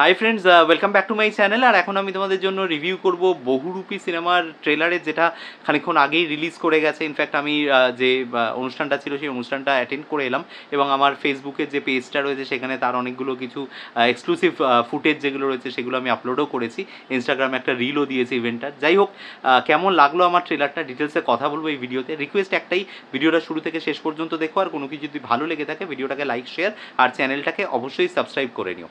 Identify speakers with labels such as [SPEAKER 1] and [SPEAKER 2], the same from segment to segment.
[SPEAKER 1] high friends welcome back to my channel আর এখন আমি তোমাদের জন্য রিভিউ করব বহুরূপী সিনেমার ট্রেলারে যেটা খানিক্ষণ আগেই রিলিজ করে গেছে ইনফ্যাক্ট আমি যে অনুষ্ঠানটা ছিল সেই অনুষ্ঠানটা অ্যাটেন্ড করে এলাম এবং আমার ফেসবুকের যে পেজটা রয়েছে সেখানে তার অনেকগুলো কিছু এক্সক্লুসিভ ফুটেজ যেগুলো রয়েছে সেগুলো আমি আপলোডও করেছি ইনস্টাগ্রামে একটা রিলও দিয়েছি ইভেন্টটা যাই হোক কেমন লাগলো আমার ট্রেলারটা ডিটেলসে কথা বলবো এই ভিডিওতে রিকোয়েস্ট একটাই ভিডিওটা শুরু থেকে শেষ পর্যন্ত দেখো আর কোনো কিছু যদি ভালো লেগে থাকে ভিডিওটাকে লাইক শেয়ার আর চ্যানেলটাকে অবশ্যই সাবস্ক্রাইব করে নিও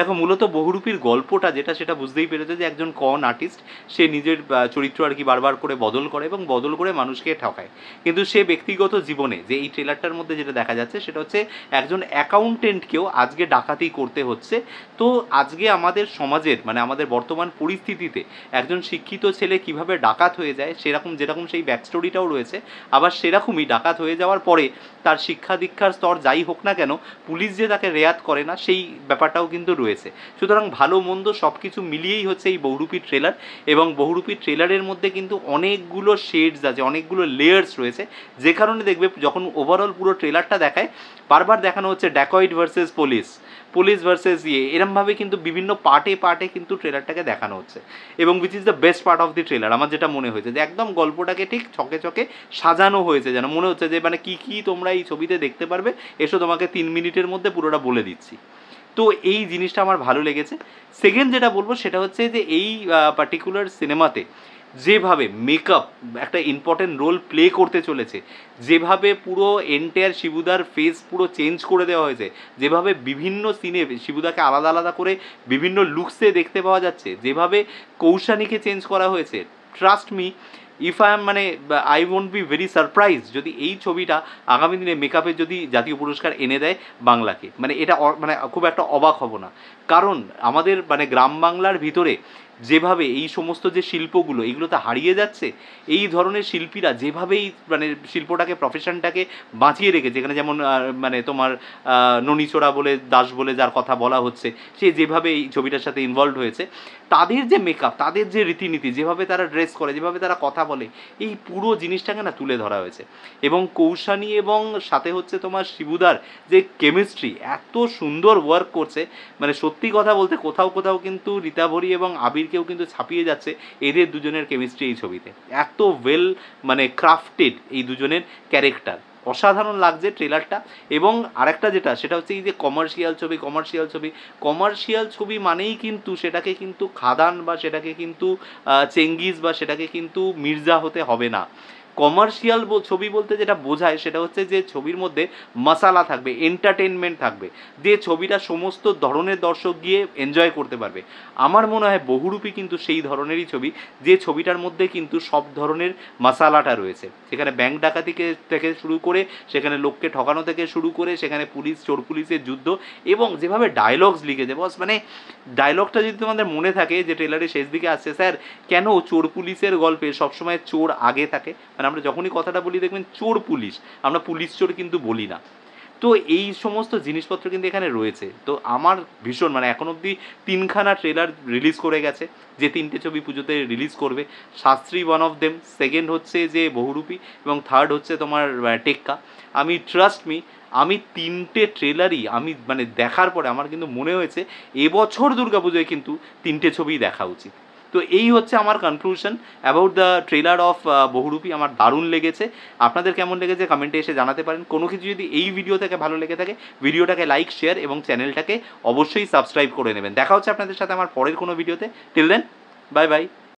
[SPEAKER 1] দেখো মূলত বহুরূপীর গল্পটা যেটা সেটা বুঝতেই পেরেছে যে একজন কন আর্টিস্ট সে নিজের চরিত্র আর কি বারবার করে বদল করে এবং বদল করে মানুষকে ঠকায় কিন্তু সে ব্যক্তিগত জীবনে যে এই ট্রেলারটার মধ্যে যেটা দেখা যাচ্ছে সেটা হচ্ছে একজন অ্যাকাউন্টেন্টকেও আজকে ডাকাতি করতে হচ্ছে তো আজকে আমাদের সমাজের মানে আমাদের বর্তমান পরিস্থিতিতে একজন শিক্ষিত ছেলে কিভাবে ডাকাত হয়ে যায় সেরকম যেরকম সেই ব্যাক স্টোরিটাও রয়েছে আবার সেরকমই ডাকাত হয়ে যাওয়ার পরে তার শিক্ষা দীক্ষার স্তর যাই হোক না কেন পুলিশ যে তাকে রেয়াত করে না সেই ব্যাপারটাও কিন্তু রয়েছে সুতরাং ভালো মন্দ সব কিছু মিলিয়েই হচ্ছে এই বহুরূপী ট্রেলার এবং বহুরূপী ট্রেলারের মধ্যে কিন্তু অনেকগুলো শেডস আছে অনেকগুলো লেয়ার্স রয়েছে যে কারণে দেখবে যখন ওভারঅল পুরো ট্রেলারটা দেখায় বারবার দেখানো হচ্ছে dacoit versus police police versus ইয়ে এরমভাবে কিন্তু বিভিন্ন পার্টে পার্টে কিন্তু ট্রেলারটাকে দেখানো হচ্ছে এবং which is the best part of the trailer আমার যেটা মনে হয়েছে যে একদম গল্পটাকে ঠিক ছকে ছকে সাজানো হয়েছে যেন মনে হচ্ছে যে মানে কী কী তোমরা এই ছবিতে দেখতে পারবে এসো তোমাকে তিন মিনিটের মধ্যে পুরোটা বলে দিচ্ছি তো এই জিনিসটা আমার ভালো লেগেছে সেকেন্ড যেটা বলবো সেটা হচ্ছে যে এই পার্টিকুলার সিনেমাতে যেভাবে মেকআপ একটা ইম্পর্টেন্ট রোল প্লে করতে চলেছে যেভাবে পুরো এন্টায়ার শিবুদার ফেস পুরো চেঞ্জ করে দেওয়া হয়েছে যেভাবে বিভিন্ন সিনে শিবুদাকে আলাদা আলাদা করে বিভিন্ন লুকসে দেখতে পাওয়া যাচ্ছে যেভাবে কৌশানীকে চেঞ্জ করা হয়েছে trust me if I am মানে I won't be very surprise যদি এই ছবিটা আগামী দিনে মেকআপের যদি জাতীয় পুরস্কার এনে দেয় বাংলাকে মানে এটা মানে খুব একটা অবাক হব না কারণ আমাদের মানে গ্রাম বাংলার ভিতরে যেভাবে এই সমস্ত যে শিল্পগুলো এগুলো তো হারিয়ে যাচ্ছে এই ধরনের শিল্পীরা যেভাবেই মানে শিল্পটাকে প্রফেশনটাকে বাঁচিয়ে রেখেছে এখানে যেমন মানে তোমার ননীচোড়া বলে দাস বলে যার কথা বলা হচ্ছে সে যেভাবে এই ছবিটার সাথে ইনভলভ হয়েছে তাদের যে মেকআপ তাদের যে রীতিনীতি যেভাবে তারা ড্রেস করে যেভাবে তারা কথা বলে এই পুরো জিনিসটাকে না তুলে ধরা হয়েছে এবং কৌশানী এবং সাথে হচ্ছে তোমার শিবুদার যে কেমিস্ট্রি এত সুন্দর ওয়ার্ক করছে মানে সত্যি কথা বলতে কোথাও কোথাও কিন্তু রীতাভরি এবং আবির আমিরকেও কিন্তু ছাপিয়ে যাচ্ছে এদের দুজনের কেমিস্ট্রি এই ছবিতে এত ওয়েল মানে ক্রাফটেড এই দুজনের ক্যারেক্টার অসাধারণ লাগছে ট্রেলারটা এবং আরেকটা যেটা সেটা হচ্ছে এই যে কমার্শিয়াল ছবি কমার্শিয়াল ছবি কমার্শিয়াল ছবি মানেই কিন্তু সেটাকে কিন্তু খাদান বা সেটাকে কিন্তু চেঙ্গিস বা সেটাকে কিন্তু মির্জা হতে হবে না কমার্শিয়াল ছবি বলতে যেটা বোঝায় সেটা হচ্ছে যে ছবির মধ্যে মশালা থাকবে এন্টারটেনমেন্ট থাকবে যে ছবিটা সমস্ত ধরনের দর্শক গিয়ে এনজয় করতে পারবে আমার মনে হয় বহুরূপী কিন্তু সেই ধরনেরই ছবি যে ছবিটার মধ্যে কিন্তু সব ধরনের মশালাটা রয়েছে সেখানে ব্যাংক ডাকাতি থেকে শুরু করে সেখানে লোককে ঠকানো থেকে শুরু করে সেখানে পুলিশ চোর পুলিশের যুদ্ধ এবং যেভাবে ডায়লগস লিখেছে বস মানে ডায়লগটা যদি তোমাদের মনে থাকে যে ট্রেলারের শেষ দিকে আসছে স্যার কেন চোর পুলিশের গল্পে সবসময় চোর আগে থাকে মানে মানে আমরা যখনই কথাটা বলি দেখবেন চোর পুলিশ আমরা পুলিশ চোর কিন্তু বলি না তো এই সমস্ত জিনিসপত্র কিন্তু এখানে রয়েছে তো আমার ভীষণ মানে এখন অবধি তিনখানা ট্রেলার রিলিজ করে গেছে যে তিনটে ছবি পুজোতে রিলিজ করবে Shastri one of them second হচ্ছে যে বহুরূপী এবং থার্ড হচ্ছে তোমার টেক্কা আমি ট্রাস্ট মি আমি তিনটে ট্রেলারই আমি মানে দেখার পরে আমার কিন্তু মনে হয়েছে এবছর দুর্গাপুজোয় কিন্তু তিনটে ছবিই দেখা উচিত তো এই হচ্ছে আমার conclusion about the trailer of Bahurupi আমার দারুণ লেগেছে আপনাদের কেমন লেগেছে কমেন্টে এসে জানাতে পারেন কোনো কিছু যদি এই ভিডিও থেকে ভালো লেগে থাকে ভিডিওটাকে লাইক শেয়ার এবং চ্যানেলটাকে অবশ্যই সাবস্ক্রাইব করে নেবেন দেখা হচ্ছে আপনাদের সাথে আমার পরের কোনো ভিডিওতে টিল দেন বাই বাই